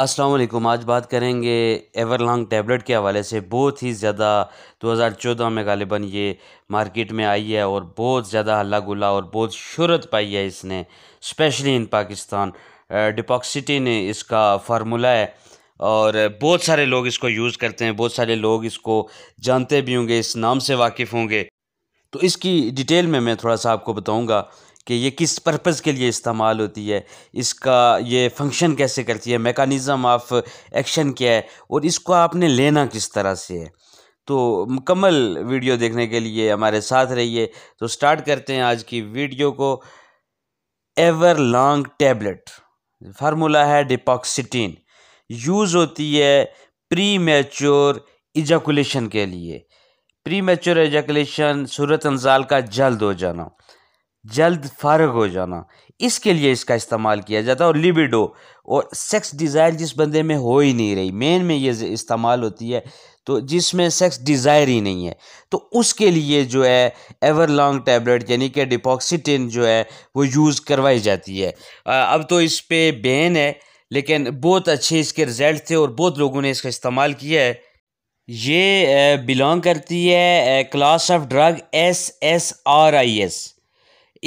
असलकुम आज बात करेंगे एवर लॉन्ग टैबलेट के हवाले से बहुत ही ज़्यादा 2014 में गालिबा ये मार्केट में आई है और बहुत ज़्यादा हल्ला गुला और बहुत शहरत पाई है इसने स्पेशली इन पाकिस्तान ने इसका फार्मूला है और बहुत सारे लोग इसको यूज़ करते हैं बहुत सारे लोग इसको जानते भी होंगे इस नाम से वाकिफ़ होंगे तो इसकी डिटेल में मैं थोड़ा सा आपको बताऊँगा कि ये किस पर्पज़ के लिए इस्तेमाल होती है इसका ये फंक्शन कैसे करती है मेकानिज़म ऑफ एक्शन क्या है और इसको आपने लेना किस तरह से है तो मुकम्मल वीडियो देखने के लिए हमारे साथ रहिए तो स्टार्ट करते हैं आज की वीडियो को एवर लॉन्ग टैबलेट फार्मूला है डिपॉक्सिटीन यूज़ होती है प्री मेच्योर इजाकुलेशन के लिए प्री मेच्योर एजाकुलेशन सूरत अंजाल का जल्द हो जाना जल्द फारग हो जाना इसके लिए इसका इस्तेमाल किया जाता है और लिबिडो और सेक्स डिज़ायर जिस बंदे में हो ही नहीं रही मेन में ये इस्तेमाल होती है तो जिसमें सेक्स डिज़ायर ही नहीं है तो उसके लिए जो है एवर लॉन्ग टैबलेट यानी कि डिपॉक्सिटिन जो है वो यूज़ करवाई जाती है अब तो इस पर बैन है लेकिन बहुत अच्छे इसके रिज़ल्ट थे और बहुत लोगों ने इसका इस्तेमाल किया है ये बिलोंग करती है class of drug S S R I s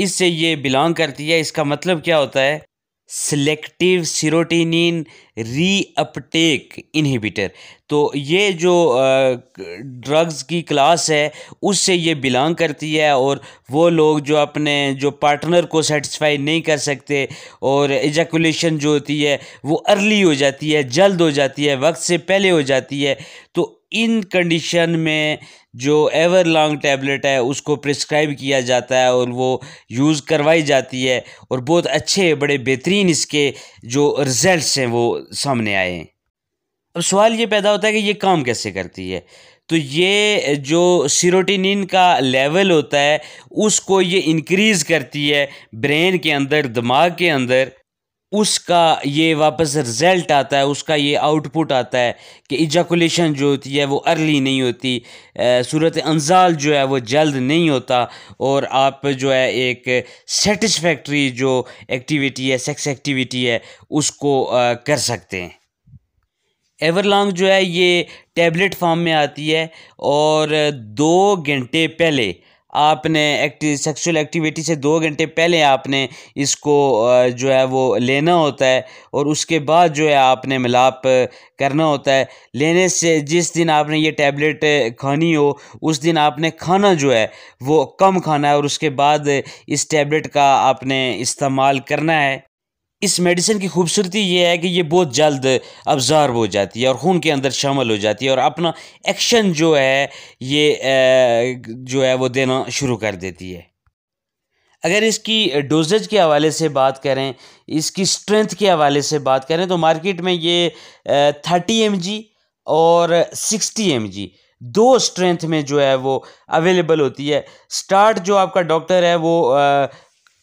इससे ये बिलोंग करती है इसका मतलब क्या होता है सिलेक्टिव री रीअपटेक इनहिबिटर तो ये जो ड्रग्स की क्लास है उससे ये बिलोंग करती है और वो लोग जो अपने जो पार्टनर को सेटिस्फाई नहीं कर सकते और एजैकुलेशन जो होती है वो अर्ली हो जाती है जल्द हो जाती है वक्त से पहले हो जाती है तो इन कंडीशन में जो एवर लॉन्ग टैबलेट है उसको प्रिस्क्राइब किया जाता है और वो यूज़ करवाई जाती है और बहुत अच्छे बड़े बेहतरीन इसके जो रिज़ल्ट हैं वो सामने आए हैं अब सवाल ये पैदा होता है कि ये काम कैसे करती है तो ये जो सीरोटिनिन का लेवल होता है उसको ये इनक्रीज़ करती है ब्रेन के अंदर दिमाग के अंदर उसका ये वापस रिज़ल्ट आता है उसका ये आउटपुट आता है कि इजाकुलेशन जो होती है वो अर्ली नहीं होती सूरत अंजाल जो है वो जल्द नहीं होता और आप जो है एक सेटिस्फैक्ट्री जो एक्टिविटी है सेक्स एक्टिविटी है उसको आ, कर सकते हैं एवरलॉन्ग जो है ये टैबलेट फॉर्म में आती है और दो घंटे पहले आपने एक्टि सेक्सुअल एक्टिविटी से दो घंटे पहले आपने इसको जो है वो लेना होता है और उसके बाद जो है आपने मिलाप करना होता है लेने से जिस दिन आपने ये टैबलेट खानी हो उस दिन आपने खाना जो है वो कम खाना है और उसके बाद इस टैबलेट का आपने इस्तेमाल करना है इस मेडिसिन की खूबसूरती ये है कि ये बहुत जल्द अब्ज़ार्ब हो जाती है और खून के अंदर शामिल हो जाती है और अपना एक्शन जो है ये जो है वो देना शुरू कर देती है अगर इसकी डोजेज के हवाले से बात करें इसकी स्ट्रेंथ के हवाले से बात करें तो मार्केट में ये थर्टी एम और सिक्सटी एम दो स्ट्रेंथ में जो है वो अवेलेबल होती है स्टार्ट जो आपका डॉक्टर है वो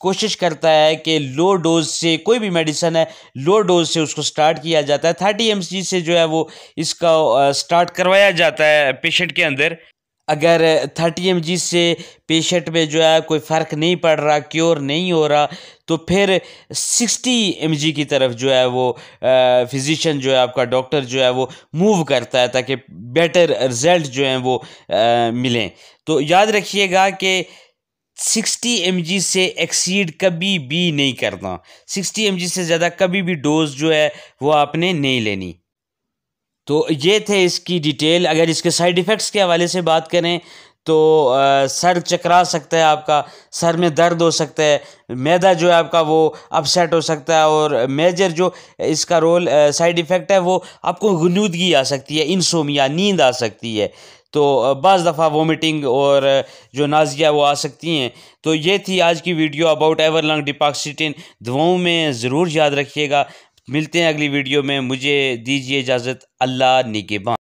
कोशिश करता है कि लो डोज से कोई भी मेडिसन है लो डोज से उसको स्टार्ट किया जाता है थर्टी एम से जो है वो इसका स्टार्ट करवाया जाता है पेशेंट के अंदर अगर थर्टी एम से पेशेंट में जो है कोई फ़र्क नहीं पड़ रहा क्योर नहीं हो रहा तो फिर सिक्सटी एम की तरफ जो है वो फिज़िशन जो है आपका डॉक्टर जो है वो मूव करता है ताकि बेटर रिज़ल्ट जो हैं वो आ, मिलें तो याद रखिएगा कि सिक्सटी एम से एक्सीड कभी भी नहीं करना सिक्सटी एम से ज़्यादा कभी भी डोज जो है वो आपने नहीं लेनी तो ये थे इसकी डिटेल अगर इसके साइड इफ़ेक्ट्स के हवाले से बात करें तो सर चकरा सकता है आपका सर में दर्द हो सकता है मैदा जो है आपका वो अपसेट हो सकता है और मेजर जो इसका रोल साइड इफ़ेक्ट है वो आपको गनूदगी आ सकती है इंसोमिया नींद आ सकती है तो बज़ दफ़ा वोमिटिंग और जो नाजिया वो आ सकती हैं तो ये थी आज की video about ever long dapoxetine दुआओं में ज़रूर याद रखिएगा मिलते हैं अगली वीडियो में मुझे दीजिए इजाज़त अल्लाह निगेबा